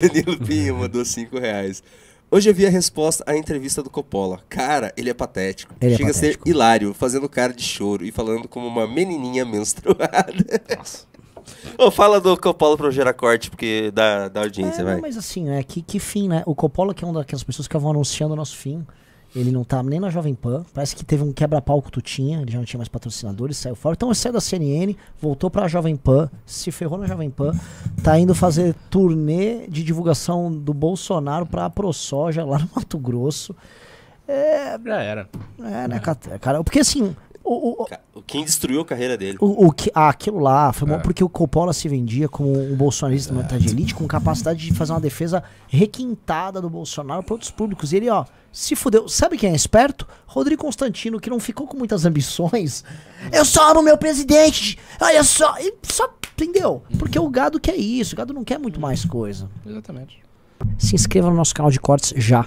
Danilo Pinho mandou 5 reais. Hoje eu vi a resposta à entrevista do Coppola. Cara, ele é patético. Ele é Chega é patético. a ser hilário, fazendo cara de choro e falando como uma menininha menstruada. Nossa. fala do Coppola pro Geracorte, porque da, da audiência, é, vai. Não, mas assim, né? Que, que fim, né? O Coppola que é uma daquelas pessoas que vão anunciando o nosso fim. Ele não tá nem na Jovem Pan. Parece que teve um quebra-pau que tu tinha. Ele já não tinha mais patrocinadores, saiu fora. Então ele saiu é da CNN, voltou pra Jovem Pan, se ferrou na Jovem Pan. Tá indo fazer turnê de divulgação do Bolsonaro pra ProSoja lá no Mato Grosso. É. Já era. É, né, cara? Porque assim, o, o, Quem destruiu a carreira dele. O, o que, ah, aquilo lá foi bom é. porque o Coppola se vendia como um bolsonarista é. de elite, com capacidade de fazer uma defesa requintada do Bolsonaro para outros públicos. E ele, ó, se fudeu. Sabe quem é esperto? Rodrigo Constantino, que não ficou com muitas ambições. Eu só amo meu presidente! Olha só! E só entendeu? Porque o gado quer isso, o gado não quer muito mais coisa. Exatamente. Se inscreva no nosso canal de cortes já.